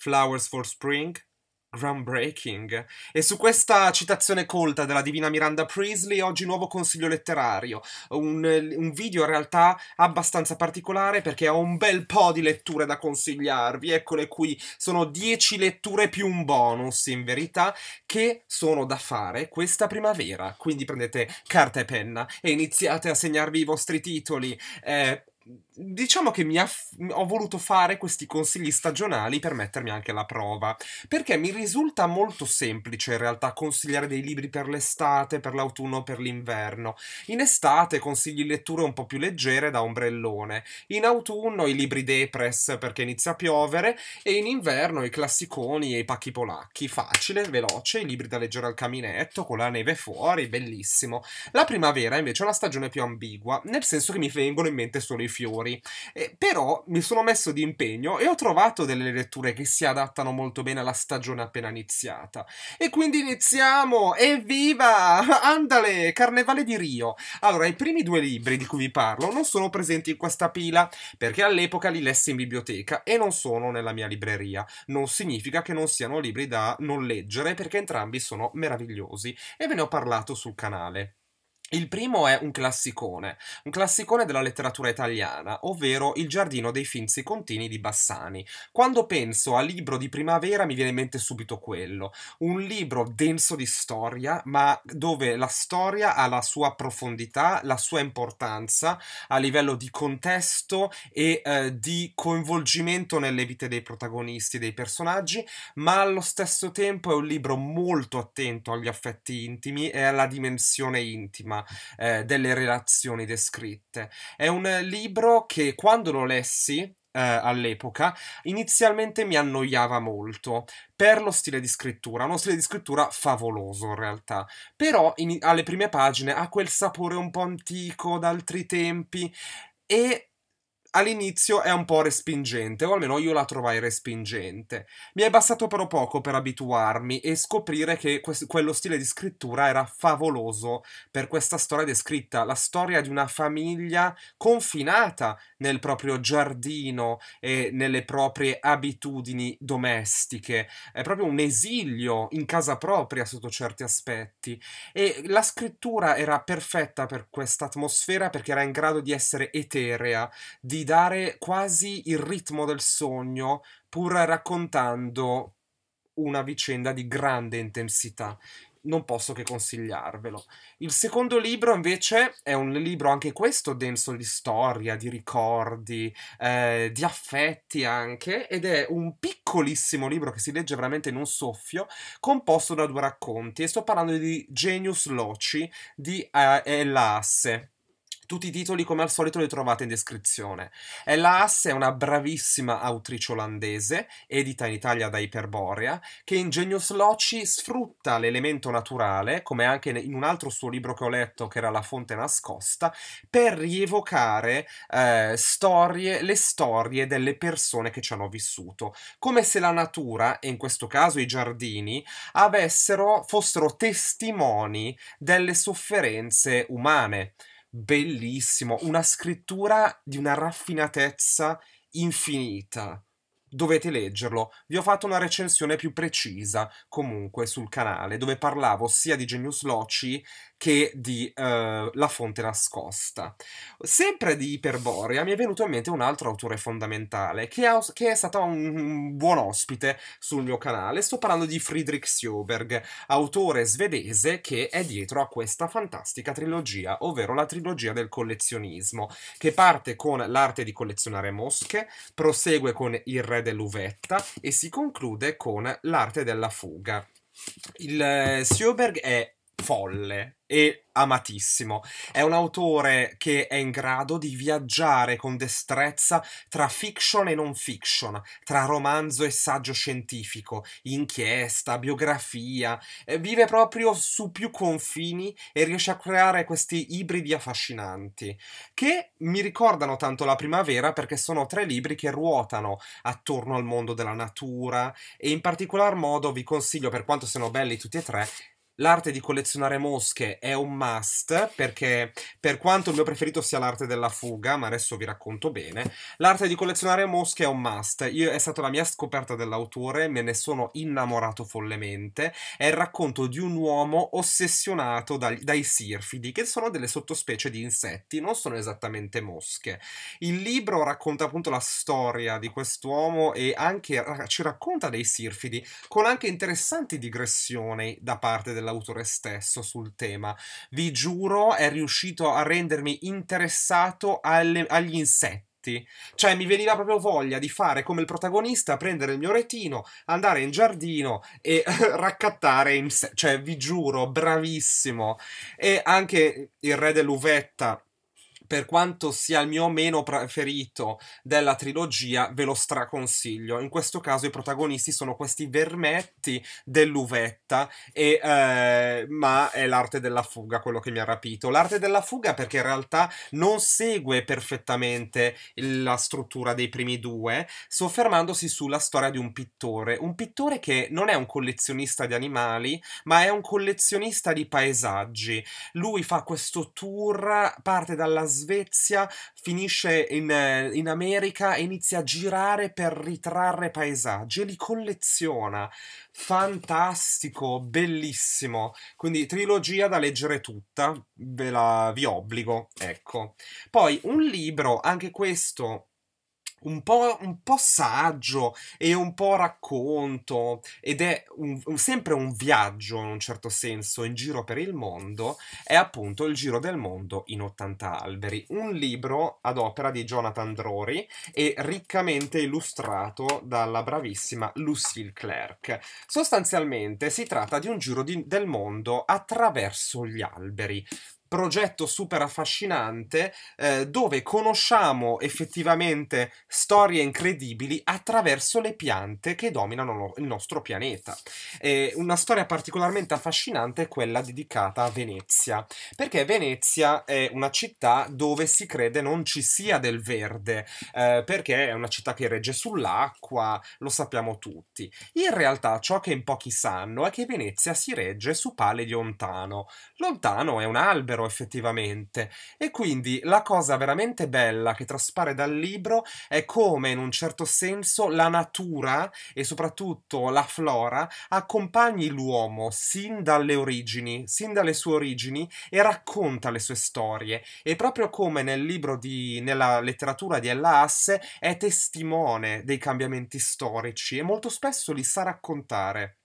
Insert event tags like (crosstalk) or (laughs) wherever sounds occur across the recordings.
Flowers for Spring, Groundbreaking. E su questa citazione colta della divina Miranda Priestley, oggi nuovo consiglio letterario. Un, un, video in realtà abbastanza particolare perché ho un bel po' di letture da consigliarvi. Eccole qui, sono 10 letture più un bonus in verità che sono da fare questa primavera. Quindi prendete carta e penna e iniziate a segnarvi i vostri titoli. Eh, diciamo che mi aff- ho voluto fare questi consigli stagionali per mettermi anche alla prova, perché mi risulta molto semplice in realtà consigliare dei libri per l'estate, per l'autunno, o per l'inverno. In estate consigli letture un po' più leggere da ombrellone, in autunno i libri depress perché inizia a piovere e in inverno i classiconi e i pacchi polacchi, facile, veloce, i libri da leggere al caminetto con la neve fuori, bellissimo. La primavera invece è una stagione più ambigua, nel senso che mi vengono in mente solo i fiori lettori. Eh, però mi sono messo di impegno e ho trovato delle letture che si adattano molto bene alla stagione appena iniziata. E quindi iniziamo! Evviva! (laughs) Andale! Carnevale di Rio! Allora, i primi due libri di cui vi parlo non sono presenti in questa pila, perché all'epoca li lessi in biblioteca e non sono nella mia libreria. Non significa che non siano libri da non leggere, perché entrambi sono meravigliosi e ve ne ho parlato sul canale. Il primo è un classicone, un classicone della letteratura italiana, ovvero Il giardino dei finzi contini di Bassani. Quando penso a libro di primavera mi viene in mente subito quello, un libro denso di storia, ma dove la storia ha la sua profondità, la sua importanza a livello di contesto e eh, di coinvolgimento nelle vite dei protagonisti, dei personaggi, ma allo stesso tempo è un libro molto attento agli affetti intimi e alla dimensione intima eh, delle relazioni descritte. È un libro che quando lo lessi, Uh, all'epoca, inizialmente mi annoiava molto per lo stile di scrittura, uno stile di scrittura favoloso in realtà, però in, alle prime pagine ha quel sapore un po' antico, d'altri tempi e all'inizio è un po' respingente, o almeno io la trovai respingente. Mi è bastato però poco per abituarmi e scoprire che quello stile di scrittura era favoloso per questa storia descritta, la storia di una famiglia confinata nel proprio giardino e nelle proprie abitudini domestiche. È proprio un esilio in casa propria sotto certi aspetti. E la scrittura era perfetta per questa atmosfera perché era in grado di essere eterea, di dare quasi il ritmo del sogno pur raccontando una vicenda di grande intensità. Non posso che consigliarvelo. Il secondo libro, invece, è un libro anche questo denso di storia, di ricordi, eh, di affetti anche, ed è un piccolissimo libro che si legge veramente in un soffio, composto da due racconti, e sto parlando di Genius Loci di eh, Ella Asse. Tutti i titoli, come al solito, li trovate in descrizione. Ella Haas è una bravissima autrice olandese, edita in Italia da Iperborea, che in Genius Loci sfrutta l'elemento naturale, come anche in un altro suo libro che ho letto, che era La fonte nascosta, per rievocare eh, storie, le storie delle persone che ci hanno vissuto. Come se la natura, e in questo caso i giardini, avessero, fossero testimoni delle sofferenze umane bellissimo, una scrittura di una raffinatezza infinita dovete leggerlo. Vi ho fatto una recensione più precisa comunque sul canale dove parlavo sia di Genius Loci che di uh, La fonte nascosta. Sempre di Iperborea mi è venuto in mente un altro autore fondamentale che, ha, che è stato un buon ospite sul mio canale. Sto parlando di Friedrich Sjöberg, autore svedese che è dietro a questa fantastica trilogia, ovvero la trilogia del collezionismo, che parte con l'arte di collezionare mosche, prosegue con il re particolare dell'uvetta e si conclude con l'arte della fuga. Il eh, Sjöberg è folle, e amatissimo. È un autore che è in grado di viaggiare con destrezza tra fiction e non fiction, tra romanzo e saggio scientifico, inchiesta, biografia, vive proprio su più confini e riesce a creare questi ibridi affascinanti, che mi ricordano tanto la primavera perché sono tre libri che ruotano attorno al mondo della natura e in particolar modo vi consiglio, per quanto siano belli tutti e tre, l'arte di collezionare mosche è un must perché per quanto il mio preferito sia l'arte della fuga, ma adesso vi racconto bene, l'arte di collezionare mosche è un must. Io, è stata la mia scoperta dell'autore, me ne sono innamorato follemente, è il racconto di un uomo ossessionato dai, dai sirfidi, che sono delle sottospecie di insetti, non sono esattamente mosche. Il libro racconta appunto la storia di quest'uomo e anche ci racconta dei sirfidi con anche interessanti digressioni da parte della dall'autore stesso sul tema. Vi giuro, è riuscito a rendermi interessato alle, agli insetti. Cioè, mi veniva proprio voglia di fare come il protagonista, prendere il mio retino, andare in giardino e (laughs) raccattare insetti. Cioè, vi giuro, bravissimo. E anche il re dell'uvetta per quanto sia il mio meno preferito della trilogia, ve lo straconsiglio. In questo caso i protagonisti sono questi vermetti dell'uvetta, e, eh, ma è l'arte della fuga quello che mi ha rapito. L'arte della fuga perché in realtà non segue perfettamente la struttura dei primi due, soffermandosi sulla storia di un pittore. Un pittore che non è un collezionista di animali, ma è un collezionista di paesaggi. Lui fa questo tour, parte dalla Svezia, finisce in, eh, in America e inizia a girare per ritrarre paesaggi e li colleziona. Fantastico, bellissimo. Quindi trilogia da leggere tutta, ve la vi obbligo, ecco. Poi un libro, anche questo un po', un po', saggio e un po' racconto ed è un, un, sempre un viaggio in un certo senso in giro per il mondo è appunto Il giro del mondo in 80 alberi un libro ad opera di Jonathan Drori e riccamente illustrato dalla bravissima Lucille Clerc sostanzialmente si tratta di un giro di, del mondo attraverso gli alberi progetto super affascinante eh, dove conosciamo effettivamente storie incredibili attraverso le piante che dominano lo, il nostro pianeta. E una storia particolarmente affascinante è quella dedicata a Venezia, perché Venezia è una città dove si crede non ci sia del verde, eh, perché è una città che regge sull'acqua, lo sappiamo tutti. In realtà ciò che in pochi sanno è che Venezia si regge su Pale di Lontano. Lontano è un albero vero effettivamente. E quindi la cosa veramente bella che traspare dal libro è come in un certo senso la natura e soprattutto la flora accompagni l'uomo sin dalle origini, sin dalle sue origini e racconta le sue storie. E proprio come nel libro di, nella letteratura di Ella Asse è testimone dei cambiamenti storici e molto spesso li sa raccontare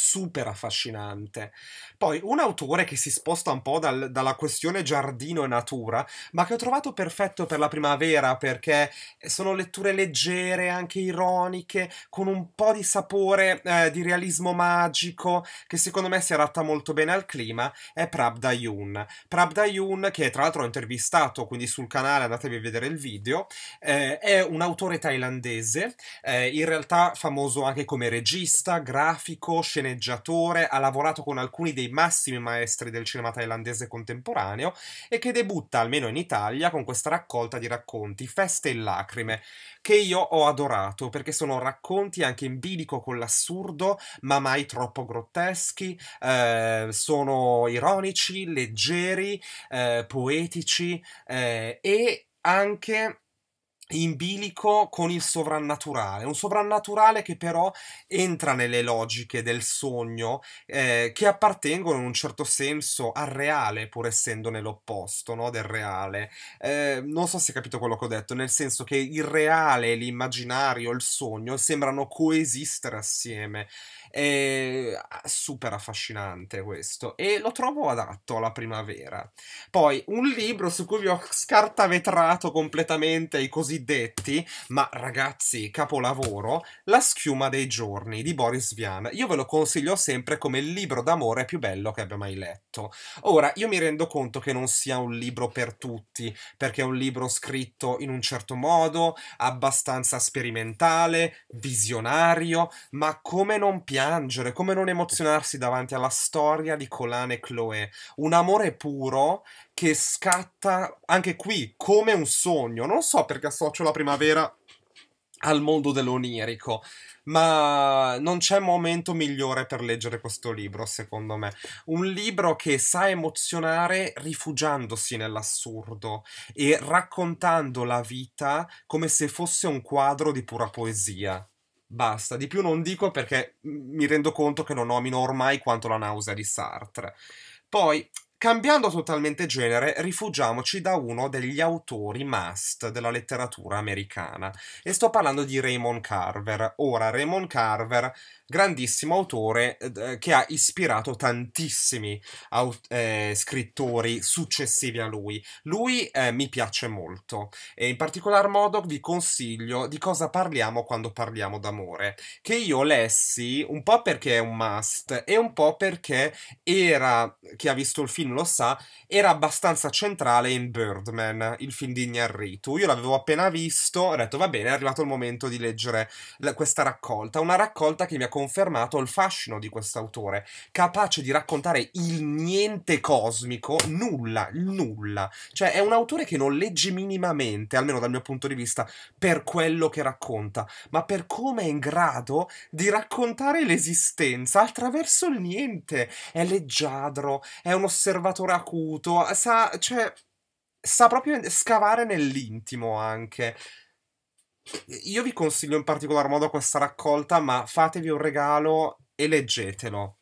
super affascinante. Poi un autore che si sposta un po' dal, dalla questione giardino e natura, ma che ho trovato perfetto per la primavera perché eh, sono letture leggere, anche ironiche, con un po' di sapore eh, di realismo magico che secondo me si adatta molto bene al clima, è Prabda Yoon. Prabda Yoon, che tra l'altro ho intervistato, quindi sul canale andatevi a vedere il video, eh, è un autore thailandese, eh, in realtà famoso anche come regista, grafico, sceneggiatore, sceneggiatore, ha lavorato con alcuni dei massimi maestri del cinema thailandese contemporaneo e che debutta, almeno in Italia, con questa raccolta di racconti, Feste e lacrime, che io ho adorato perché sono racconti anche in bilico con l'assurdo, ma mai troppo grotteschi, eh, sono ironici, leggeri, eh, poetici eh, e anche in bilico con il sovrannaturale, un sovrannaturale che però entra nelle logiche del sogno eh, che appartengono in un certo senso al reale, pur essendo nell'opposto no, del reale. Eh, non so se hai capito quello che ho detto, nel senso che il reale, l'immaginario, il sogno sembrano coesistere assieme è ehm, super affascinante questo e lo trovo adatto alla primavera. Poi un libro su cui vi ho scartavetrato completamente i cosiddetti, ma ragazzi, capolavoro, La schiuma dei giorni di Boris Vian. Io ve lo consiglio sempre come il libro d'amore più bello che abbia mai letto. Ora, io mi rendo conto che non sia un libro per tutti, perché è un libro scritto in un certo modo, abbastanza sperimentale, visionario, ma come non piace piangere, come non emozionarsi davanti alla storia di Colan e Chloe. Un amore puro che scatta anche qui come un sogno. Non so perché associo la primavera al mondo dell'onirico, ma non c'è momento migliore per leggere questo libro, secondo me. Un libro che sa emozionare rifugiandosi nell'assurdo e raccontando la vita come se fosse un quadro di pura poesia. Basta, di più non dico perché mi rendo conto che non nomino ormai quanto la nausea di Sartre. Poi Cambiando totalmente genere, rifugiamoci da uno degli autori must della letteratura americana e sto parlando di Raymond Carver. Ora, Raymond Carver, grandissimo autore eh, che ha ispirato tantissimi aut- eh, scrittori successivi a lui. Lui eh, mi piace molto e in particolar modo vi consiglio di cosa parliamo quando parliamo d'amore, che io lessi un po' perché è un must e un po' perché era chi ha visto il film non lo sa, era abbastanza centrale in Birdman, il film di Ignarritu. Io l'avevo appena visto, ho detto va bene, è arrivato il momento di leggere la, questa raccolta, una raccolta che mi ha confermato il fascino di quest'autore, capace di raccontare il niente cosmico, nulla, nulla. Cioè è un autore che non legge minimamente, almeno dal mio punto di vista, per quello che racconta, ma per come è in grado di raccontare l'esistenza attraverso il niente. È leggiadro, è un osservatore osservatore acuto, sa, cioè, sa proprio scavare nell'intimo anche. Io vi consiglio in particolar modo questa raccolta, ma fatevi un regalo e leggetelo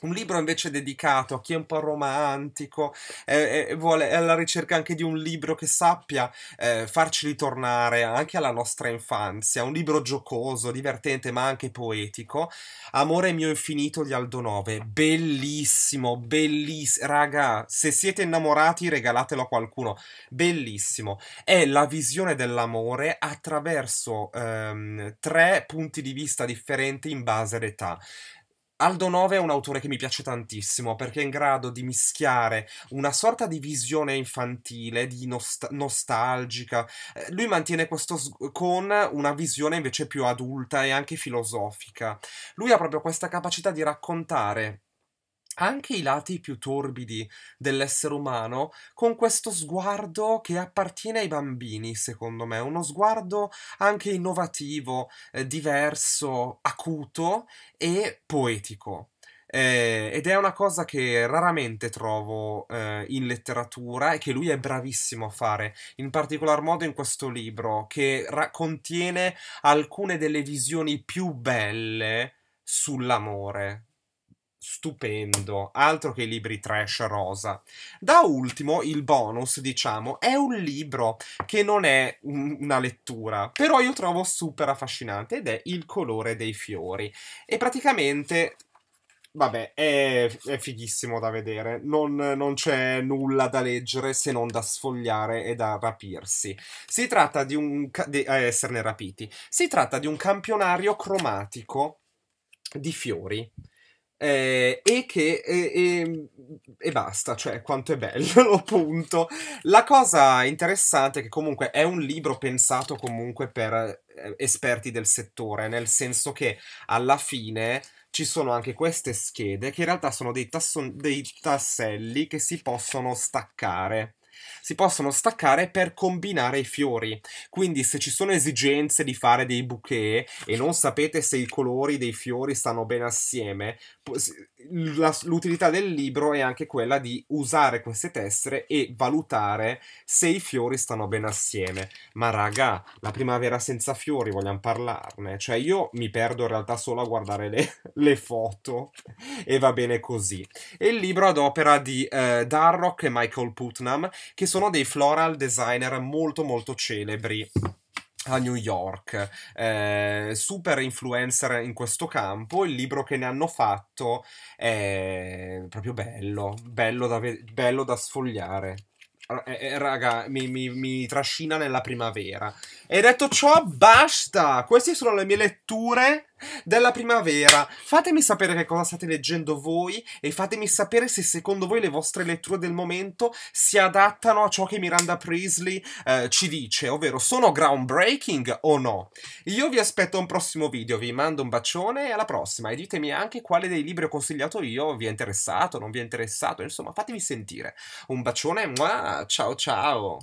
un libro invece dedicato a chi è un po' romantico eh, eh, e eh, vuole è alla ricerca anche di un libro che sappia eh, farci ritornare anche alla nostra infanzia, un libro giocoso, divertente ma anche poetico, Amore mio infinito di Aldo 9. bellissimo, bellissimo, raga, se siete innamorati regalatelo a qualcuno, bellissimo, è la visione dell'amore attraverso ehm, tre punti di vista differenti in base all'età. Aldo Nove è un autore che mi piace tantissimo perché è in grado di mischiare una sorta di visione infantile, di nost- nostalgica. Eh, lui mantiene questo s- con una visione invece più adulta e anche filosofica. Lui ha proprio questa capacità di raccontare anche i lati più torbidi dell'essere umano con questo sguardo che appartiene ai bambini, secondo me, uno sguardo anche innovativo, eh, diverso, acuto e poetico. Eh, ed è una cosa che raramente trovo eh, in letteratura e che lui è bravissimo a fare, in particolar modo in questo libro, che ra- contiene alcune delle visioni più belle sull'amore, stupendo, altro che i libri trash rosa. Da ultimo, il bonus, diciamo, è un libro che non è un, una lettura, però io trovo super affascinante ed è Il colore dei fiori. E praticamente Vabbè, è, è, fighissimo da vedere, non, non c'è nulla da leggere se non da sfogliare e da rapirsi. Si tratta di un... Di, eh, esserne rapiti. Si tratta di un campionario cromatico di fiori eh, e che e, e, basta, cioè quanto è bello, appunto. (laughs) La cosa interessante è che comunque è un libro pensato comunque per eh, esperti del settore, nel senso che alla fine ci sono anche queste schede che in realtà sono dei, tasson- dei tasselli che si possono staccare si possono staccare per combinare i fiori. Quindi se ci sono esigenze di fare dei bouquet e non sapete se i colori dei fiori stanno bene assieme, l'utilità del libro è anche quella di usare queste tessere e valutare se i fiori stanno bene assieme. Ma raga, la primavera senza fiori, vogliamo parlarne? Cioè io mi perdo in realtà solo a guardare le, (laughs) le foto e va bene così. E il libro ad opera di eh, Darrock e Michael Putnam, che sono dei floral designer molto molto celebri a New York, eh, super influencer in questo campo, il libro che ne hanno fatto è proprio bello, bello da, ve- bello da sfogliare. Eh, eh, raga, mi, mi, mi trascina nella primavera. E detto ciò, basta! Queste sono le mie letture della primavera. Fatemi sapere che cosa state leggendo voi e fatemi sapere se secondo voi le vostre letture del momento si adattano a ciò che Miranda Priestley eh, ci dice, ovvero sono groundbreaking o no. Io vi aspetto a un prossimo video, vi mando un bacione e alla prossima e ditemi anche quale dei libri ho consigliato io, vi è interessato, non vi è interessato, insomma fatemi sentire. Un bacione, mua, ciao ciao!